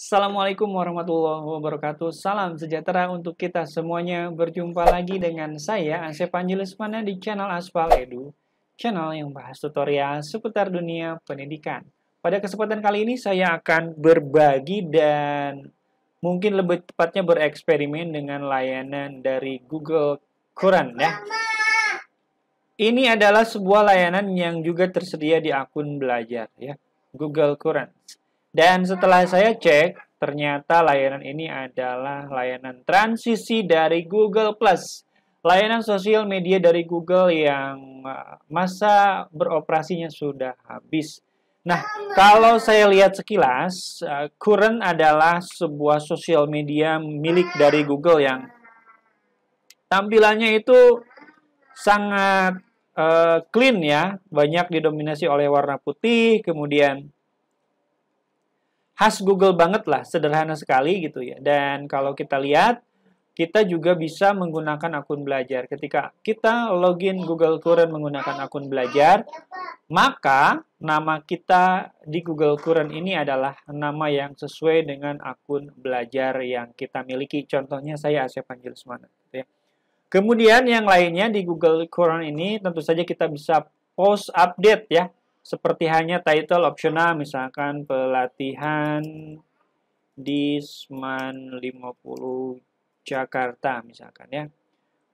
Assalamualaikum warahmatullahi wabarakatuh. Salam sejahtera untuk kita semuanya. Berjumpa lagi dengan saya, Asep Panjilismana di channel Aspal Edu, channel yang bahas tutorial seputar dunia pendidikan. Pada kesempatan kali ini saya akan berbagi dan mungkin lebih tepatnya bereksperimen dengan layanan dari Google Quran ya. Ini adalah sebuah layanan yang juga tersedia di akun belajar ya, Google Quran. Dan setelah saya cek, ternyata layanan ini adalah layanan transisi dari Google Plus. Layanan sosial media dari Google yang eh, masa beroperasinya sudah habis. Nah, kalau saya lihat sekilas, eh, Current adalah sebuah sosial media milik dari Google yang tampilannya itu sangat uh, clean ya, banyak didominasi oleh warna putih, kemudian khas Google banget lah, sederhana sekali gitu ya. Dan kalau kita lihat, kita juga bisa menggunakan akun belajar. Ketika kita login Google Current menggunakan akun belajar, maka nama kita di Google Current ini adalah nama yang sesuai dengan akun belajar yang kita miliki. Contohnya saya Asia Panjil Semana. Gitu ya. Kemudian yang lainnya di Google Current ini tentu saja kita bisa post update ya seperti hanya title opsional misalkan pelatihan di Disman 50 Jakarta misalkan ya.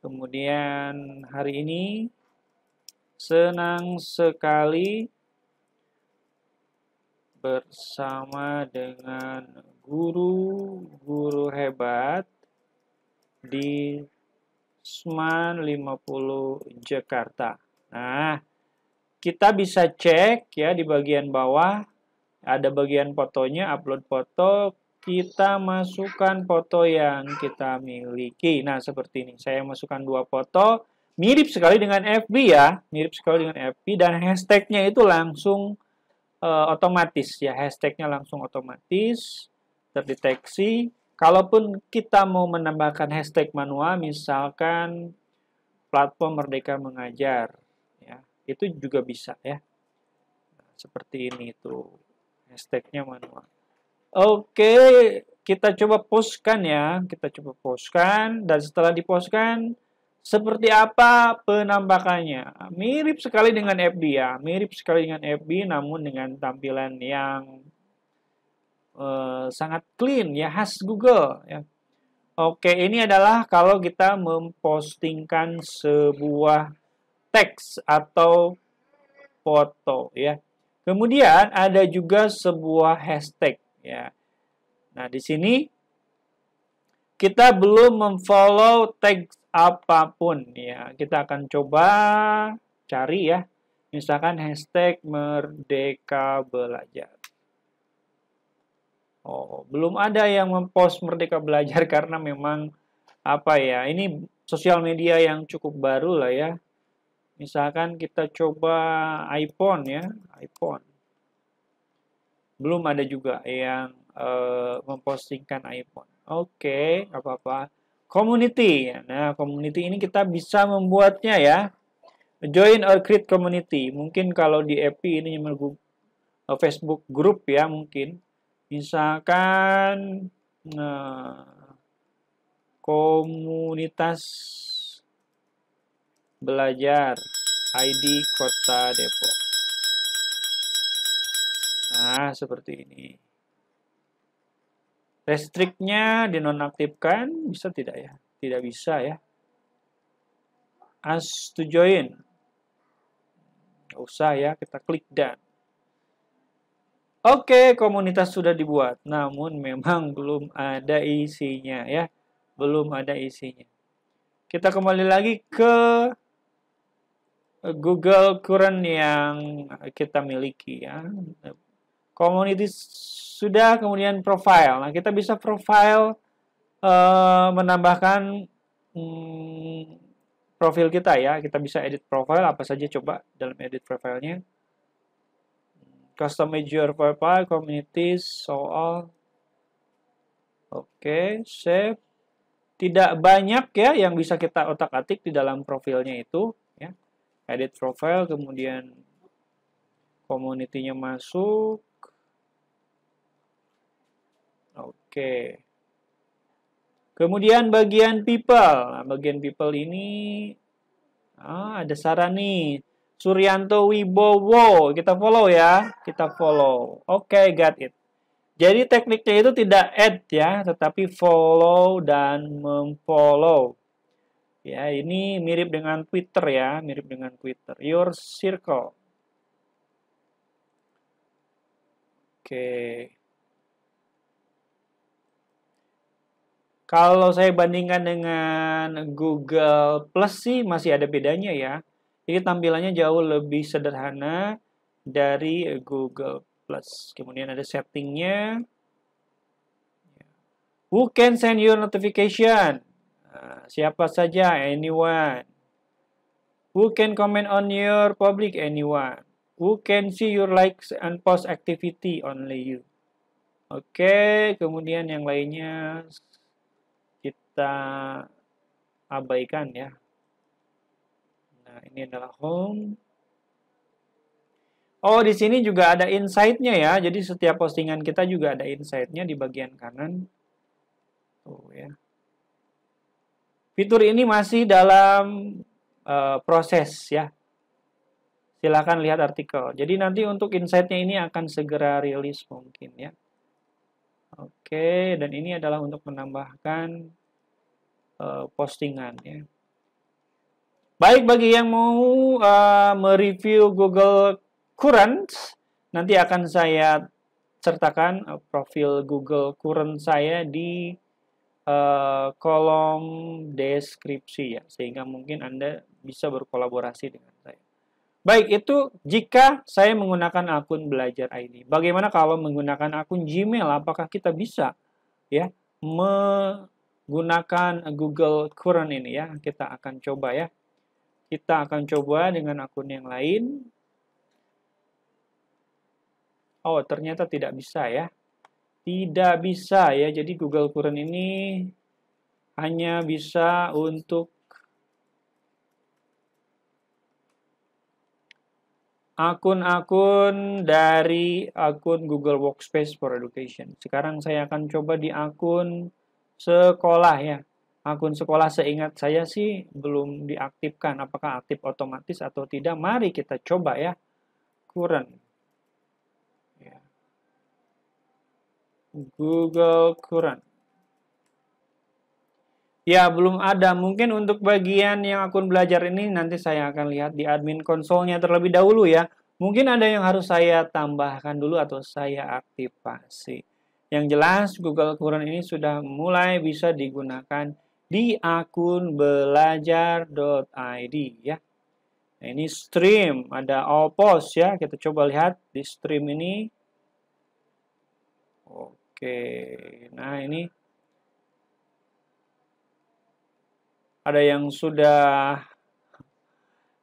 Kemudian hari ini senang sekali bersama dengan guru-guru hebat di SMAN 50 Jakarta. Nah, kita bisa cek ya di bagian bawah ada bagian fotonya, upload foto, kita masukkan foto yang kita miliki. Nah, seperti ini. Saya masukkan dua foto, mirip sekali dengan FB ya, mirip sekali dengan FB dan hashtagnya itu langsung uh, otomatis ya, hashtagnya langsung otomatis terdeteksi. Kalaupun kita mau menambahkan hashtag manual, misalkan platform Merdeka Mengajar itu juga bisa ya seperti ini itu hashtagnya manual oke kita coba postkan ya kita coba postkan dan setelah dipostkan seperti apa penampakannya mirip sekali dengan FB ya mirip sekali dengan FB namun dengan tampilan yang uh, sangat clean ya khas Google ya Oke, ini adalah kalau kita mempostingkan sebuah teks atau foto ya. Kemudian ada juga sebuah hashtag ya. Nah, di sini kita belum memfollow tag apapun ya. Kita akan coba cari ya. Misalkan hashtag merdeka belajar. Oh, belum ada yang mempost merdeka belajar karena memang apa ya? Ini sosial media yang cukup baru lah ya. Misalkan kita coba iPhone ya, iPhone. Belum ada juga yang uh, mempostingkan iPhone. Oke, okay, apa-apa. Community. Nah, community ini kita bisa membuatnya ya. Join or create community. Mungkin kalau di App ini eh, Facebook group ya mungkin. Misalkan nah, komunitas belajar ID Kota Depok. Nah, seperti ini. Restriknya dinonaktifkan, bisa tidak ya? Tidak bisa ya. As to join. Nggak usah ya, kita klik dan. Oke, komunitas sudah dibuat, namun memang belum ada isinya ya. Belum ada isinya. Kita kembali lagi ke Google Current yang kita miliki ya. Community sudah kemudian profile. Nah, kita bisa profile uh, menambahkan hmm, profil kita ya. Kita bisa edit profile apa saja coba dalam edit profilnya. Custom major profile, community so all. Oke, okay, save. Tidak banyak ya yang bisa kita otak-atik di dalam profilnya itu edit profile kemudian community-nya masuk oke okay. kemudian bagian people nah, bagian people ini ah, ada saran nih Suryanto Wibowo. Kita follow ya. Kita follow. Oke, okay, got it. Jadi tekniknya itu tidak add ya, tetapi follow dan memfollow. Ya, ini mirip dengan Twitter ya, mirip dengan Twitter. Your circle. Oke. Kalau saya bandingkan dengan Google Plus sih masih ada bedanya ya. Ini tampilannya jauh lebih sederhana dari Google Plus. Kemudian ada settingnya. Who can send you notification? siapa saja, anyone. Who can comment on your public, anyone. Who can see your likes and post activity, only you. Oke, okay, kemudian yang lainnya kita abaikan ya. Nah, ini adalah home. Oh, di sini juga ada insight-nya ya. Jadi setiap postingan kita juga ada insight-nya di bagian kanan. Oh ya. Fitur ini masih dalam uh, proses ya. Silahkan lihat artikel. Jadi nanti untuk insight-nya ini akan segera rilis mungkin ya. Oke, dan ini adalah untuk menambahkan uh, postingan ya. Baik bagi yang mau uh, mereview Google Current, nanti akan saya sertakan uh, profil Google Current saya di Eh, kolom deskripsi ya sehingga mungkin Anda bisa berkolaborasi dengan saya. Baik, itu jika saya menggunakan akun Belajar ID. Bagaimana kalau menggunakan akun Gmail? Apakah kita bisa ya menggunakan Google Current ini ya? Kita akan coba ya. Kita akan coba dengan akun yang lain. Oh, ternyata tidak bisa ya tidak bisa ya. Jadi Google Current ini hanya bisa untuk akun-akun dari akun Google Workspace for Education. Sekarang saya akan coba di akun sekolah ya. Akun sekolah seingat saya sih belum diaktifkan. Apakah aktif otomatis atau tidak? Mari kita coba ya. Current. Google Current. Ya, belum ada. Mungkin untuk bagian yang akun belajar ini nanti saya akan lihat di admin konsolnya terlebih dahulu ya. Mungkin ada yang harus saya tambahkan dulu atau saya aktifasi. Yang jelas Google Quran ini sudah mulai bisa digunakan di akun belajar.id ya. Nah, ini stream, ada all post ya. Kita coba lihat di stream ini. Oke. Oke, nah ini ada yang sudah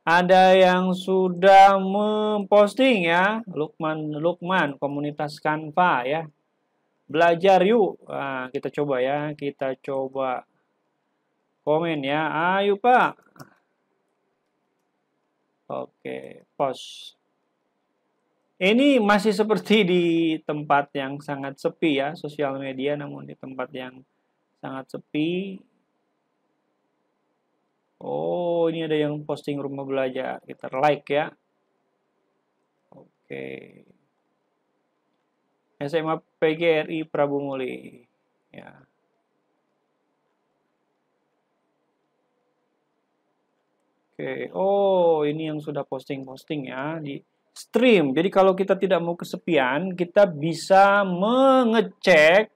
ada yang sudah memposting ya Lukman Lukman komunitas Kanva ya belajar yuk nah, kita coba ya kita coba komen ya ayo Pak oke post ini masih seperti di tempat yang sangat sepi ya, sosial media namun di tempat yang sangat sepi. Oh, ini ada yang posting rumah belajar. Kita like ya. Oke. SMA PGRI Prabu Muli. Ya. Oke. Oh, ini yang sudah posting-posting ya di stream. Jadi kalau kita tidak mau kesepian, kita bisa mengecek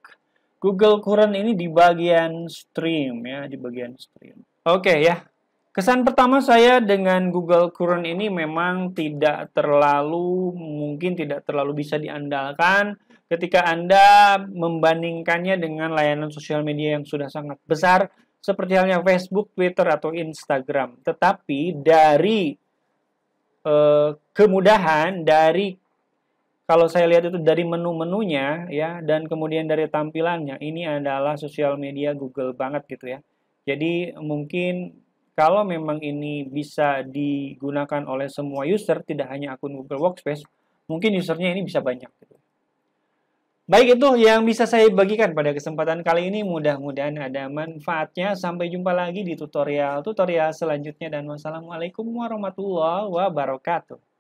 Google Current ini di bagian stream ya, di bagian stream. Oke okay, ya. Kesan pertama saya dengan Google Current ini memang tidak terlalu mungkin tidak terlalu bisa diandalkan ketika Anda membandingkannya dengan layanan sosial media yang sudah sangat besar seperti halnya Facebook, Twitter atau Instagram. Tetapi dari Eh, kemudahan dari kalau saya lihat itu dari menu-menunya ya dan kemudian dari tampilannya ini adalah sosial media Google banget gitu ya. Jadi mungkin kalau memang ini bisa digunakan oleh semua user tidak hanya akun Google Workspace, mungkin usernya ini bisa banyak gitu. Baik itu yang bisa saya bagikan pada kesempatan kali ini. Mudah-mudahan ada manfaatnya. Sampai jumpa lagi di tutorial-tutorial selanjutnya dan wassalamualaikum warahmatullahi wabarakatuh.